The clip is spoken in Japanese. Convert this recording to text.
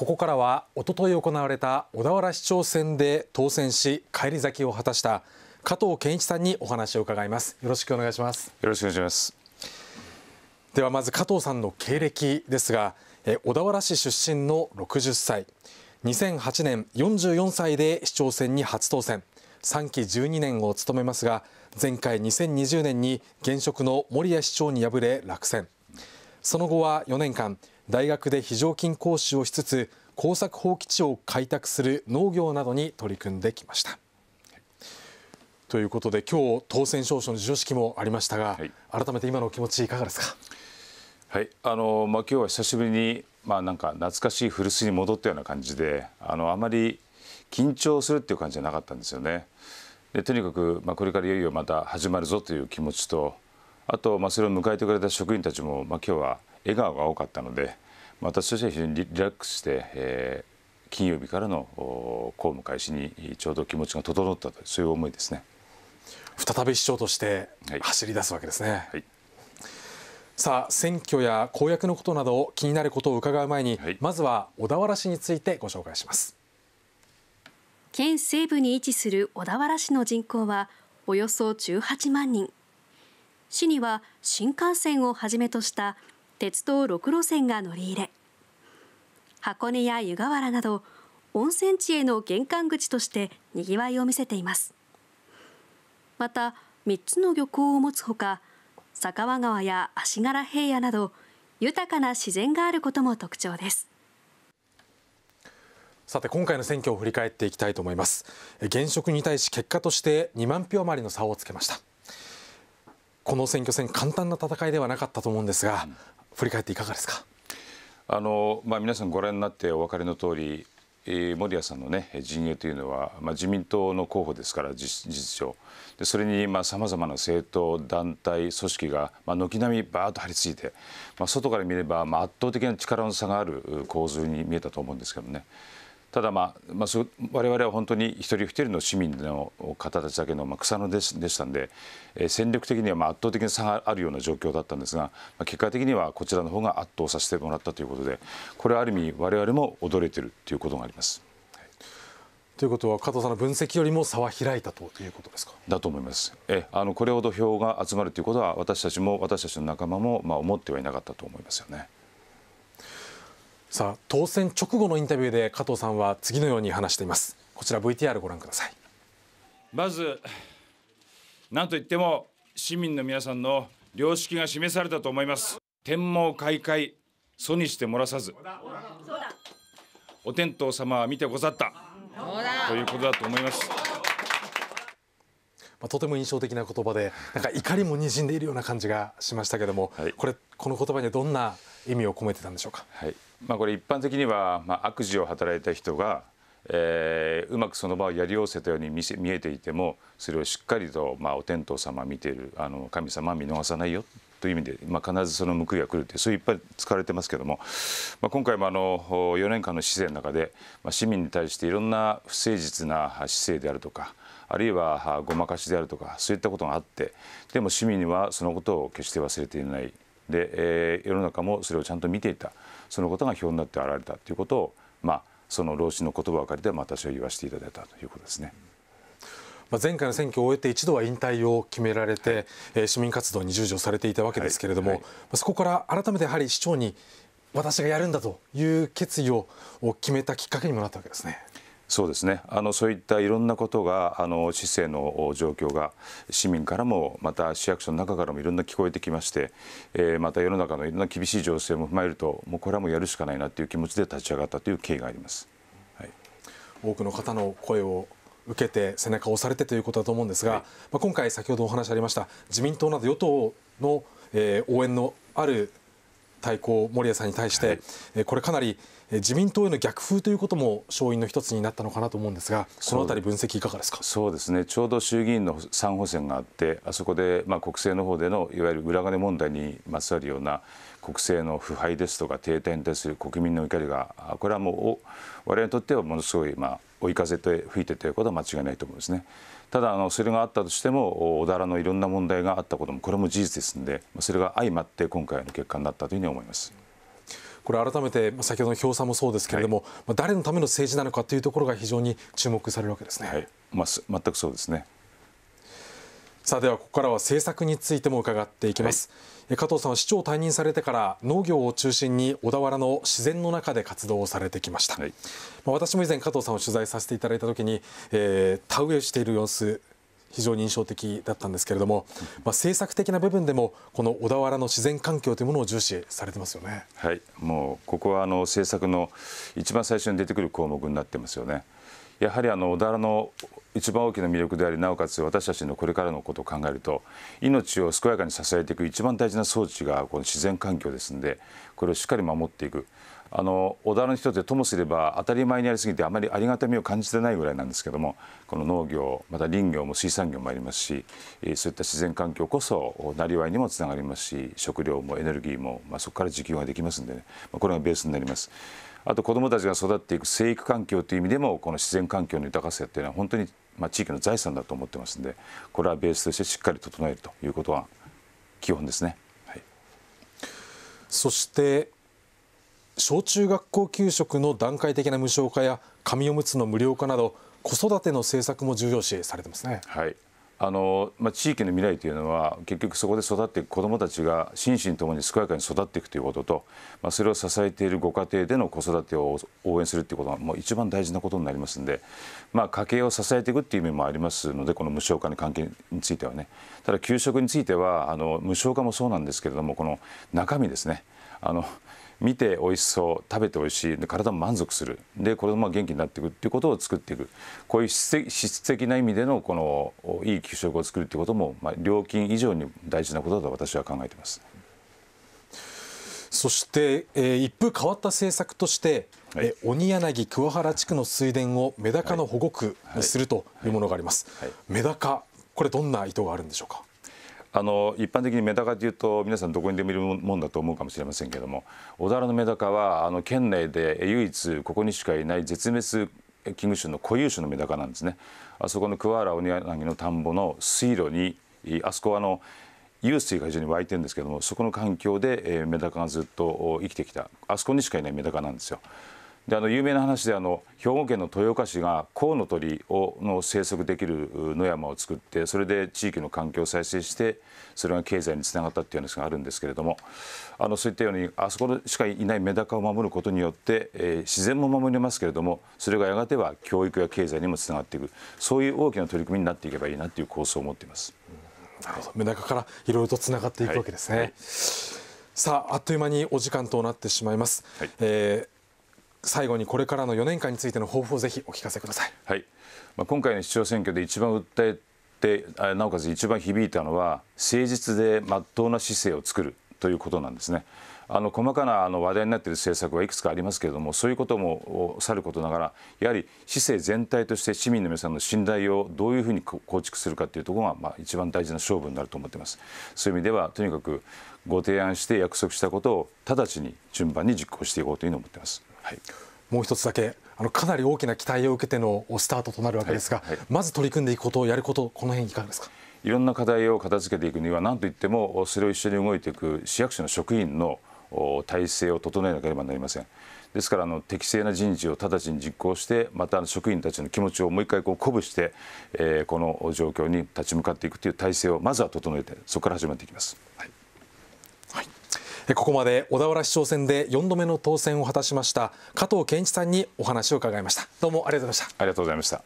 ここからはおととい行われた小田原市長選で当選し返り咲きを果たした加藤健一さんにお話を伺いますよろしくお願いしますよろしくお願いしますではまず加藤さんの経歴ですが小田原市出身の60歳2008年44歳で市長選に初当選3期12年を務めますが前回2020年に現職の森谷市長に敗れ落選その後は4年間大学で非常勤講師をしつつ耕作放棄地を開拓する農業などに取り組んできました。ということで今日当選証書の授与式もありましたが、はい、改めて今のお気持ちいかがですか。はい、あのまあ今日は久しぶりにまあなんか懐かしい古巣に戻ったような感じで、あのあまり緊張するっていう感じじゃなかったんですよね。でとにかくまあこれからいよいよまた始まるぞという気持ちと。あと、まあ、それを迎えてくれた職員たちも、まあ、今日は笑顔が多かったので、まあ、私としては非常にリラックスして、えー、金曜日からの公務開始にちょうど気持ちが整ったとそういう思いですね再び市長として走り出すわけですね。はいはい、さあ選挙や公約のことなど気になることを伺う前に、はい、まずは小田原市についてご紹介します県西部に位置する小田原市の人口はおよそ18万人市には新幹線をはじめとした鉄道6路線が乗り入れ箱根や湯河原など温泉地への玄関口としてにぎわいを見せていますまた3つの漁港を持つほか佐川川や足柄平野など豊かな自然があることも特徴ですさて今回の選挙を振り返っていきたいと思います現職に対し結果として2万票余りの差をつけましたこの選挙戦簡単な戦いではなかったと思うんですが、うん、振り返っていかがですかあの、まあ、皆さんご覧になってお分かりの通り、森谷さんの、ね、陣営というのは、まあ、自民党の候補ですから事実上でそれにさまざ、まな政党団体組織が、まあ、軒並みバーッと張り付いて、まあ、外から見れば、まあ、圧倒的な力の差がある構図に見えたと思うんですけどね。ただ、まあまあ、我々は本当に一人一人の市民の方たちだけの、まあ、草のでしたんで、えー、戦力的にはまあ圧倒的な差があるような状況だったんですが、まあ、結果的にはこちらの方が圧倒させてもらったということでこれはある意味我々も踊れているということがあります。ということは加藤さんの分析よりも差は開いたということですかだと思いますえあのこれほど票が集まるということは私たちも私たちの仲間も、まあ、思ってはいなかったと思いますよね。さあ当選直後のインタビューで加藤さんは次のように話していますこちら VTR ご覧くださいまず何と言っても市民の皆さんの良識が示されたと思います天網開会阻にして漏らさずお天道様は見てござったということだと思いますまあ、とても印象的な言葉でなんか怒りも滲んでいるような感じがしましたけども、はい、これこの言葉にはどんな意味を込めてたんでしょうか、はいまあ、これ一般的には、まあ、悪事を働いた人が、えー、うまくその場をやりおせたように見せ見えていてもそれをしっかりと、まあ、お天道様見ているあの神様見逃さないよという意味で、まあ、必ずその報いが来るってそういういっぱい使われてますけども、まあ、今回もあの4年間の市政の中で、まあ、市民に対していろんな不誠実な姿勢であるとかあるいはごまかしであるとかそういったことがあってでも市民にはそのことを決して忘れていないで、えー、世の中もそれをちゃんと見ていたそのことが表になって現れたということを、まあ、その老子の言葉を借りて私は言わせていただいたということですね。まあ、前回の選挙を終えて一度は引退を決められて、えー、市民活動に従事をされていたわけですけれども、はいはい、そこから改めてやはり市長に私がやるんだという決意を決めたきっかけにもなったわけですね。そうですねあのそういったいろんなことがあの市政の状況が市民からもまた市役所の中からもいろんな聞こえてきまして、えー、また世の中のいろんな厳しい情勢も踏まえるともうこれはもうやるしかないなという気持ちで立ち上がったという経緯があります、はい、多くの方の声を受けて背中を押されてということだと思うんですが、はい、まあ、今回先ほどお話ありました自民党など与党の、えー、応援のある対抗守谷さんに対して、はい、これかなり自民党への逆風ということも勝因の一つになったのかなと思うんですが、そのあたり分析いかがですか。そうですね。ちょうど衆議院の3補選があって、あそこでまあ国政の方でのいわゆる裏金問題にまつわるような国政の腐敗ですとか停滞に対する国民の怒りが、これはもう我々にとってはものすごいまあ追い風で吹いてということは間違いないと思うんですね。ただあのそれがあったとしても小田原のいろんな問題があったこともこれも事実ですのでそれが相まって今回の結果になったというふうに思います。これ改めて先ほどの票差もそうですけれども、はい、誰のための政治なのかというところが非常に注目されるわけですね。はい、まあ、全くそうですね。さあではここからは政策についても伺っていきます、はい、加藤さんは市長退任されてから農業を中心に小田原の自然の中で活動をされてきました、はい、まあ、私も以前加藤さんを取材させていただいたときに、えー、田植えしている様子非常に印象的だったんですけれども、まあ、政策的な部分でもこの小田原の自然環境というものを重視されてますよね。はい、もうここはあの政策の一番最初に出てくる項目になってますよね。やはりあの小田原の一番大きな魅力でありなおかつ私たちのこれからのことを考えると命を健やかに支えていく一番大事な装置がこの自然環境ですんでこれをしっかり守っていくあの小田の人ってともすれば当たり前にありすぎてあまりありがたみを感じてないぐらいなんですけどもこの農業また林業も水産業もありますしそういった自然環境こそなりわいにもつながりますし食料もエネルギーも、まあ、そこから自給ができますんでね、まあ、これがベースになります。あと子どもたちが育っていく生育環境という意味でもこの自然環境の豊かさというのは本当にまあ地域の財産だと思ってますんでこれはベースとしてしっかり整えるということは基本ですね。はい、そして小中学校給食の段階的な無償化や紙おむつの無料化など子育ての政策も重要視されてますね。はいあのまあ、地域の未来というのは結局そこで育っていく子どもたちが心身ともに健やかに育っていくということと、まあ、それを支えているご家庭での子育てを応援するということがもう一番大事なことになりますので、まあ、家計を支えていくという意味もありますのでこの無償化の関係についてはねただ給食についてはあの無償化もそうなんですけれどもこの中身ですねあの見て美味しそう食べて美味しいで体も満足するでこれも元気になっていくっていうことを作っていくこういう質的な意味でのこのいい給食を作るっていうことも、まあ、料金以上に大事なことだと私は考えています。そして、えー、一風変わった政策として、はい、え鬼柳桑原地区の水田をメダカの保護区にするというものがあります。メダカこれどんな意図があるんでしょうか。あの一般的にメダカというと皆さんどこにでもいるもんだと思うかもしれませんけども小田原のメダカはあの県内で唯一ここにしかいない絶滅危惧種の固有種のメダカなんですねあそこの桑原鬼柳の田んぼの水路にあそこはあの湧水が非常に湧いてるんですけどもそこの環境でメダカがずっと生きてきたあそこにしかいないメダカなんですよ。であの有名な話であの兵庫県の豊岡市がコウノトリをの生息できる野山を作ってそれで地域の環境を再生してそれが経済につながったっていう話があるんですけれどもあのそういったようにあそこしかいないメダカを守ることによって、えー、自然も守れますけれどもそれがやがては教育や経済にもつながっていくそういう大きな取り組みになっていけばいいなっていう構想を持っています。なるほどメダカからいろいろとつながっていくわけですね、はいはい、さああっという間にお時間となってしまいます、はい、えー最後にこれからの4年間についての抱負をぜひお聞かせください。はい。まあ今回の市長選挙で一番訴えて、なおかつ一番響いたのは誠実で真っ当な姿勢を作るということなんですね。あの細かなあの話題になっている政策はいくつかありますけれどもそういうこともさることながらやはり市政全体として市民の皆さんの信頼をどういうふうに構築するかというところが、まあ、一番大事な勝負になると思っていますそういう意味ではとにかくご提案して約束したことを直ちに順番に実行していこうというふうに思っています。はい、もう一つだけあのかなり大きな期待を受けてのスタートとなるわけですが、はいはい、まず取り組んでいくことやることこの辺いかがですかいろんな課題を片付けていくには何といってもそれを一緒に動いていく市役所の職員の体制を整えなければなりません。ですからあの適正な人事を直ちに実行してまた職員たちの気持ちをもう一回こう鼓舞して、えー、この状況に立ち向かっていくという体制をまずは整えてそこから始めていきます。はいここまで小田原市長選で4度目の当選を果たしました加藤健一さんにお話を伺いましたどうもありがとうございましたありがとうございました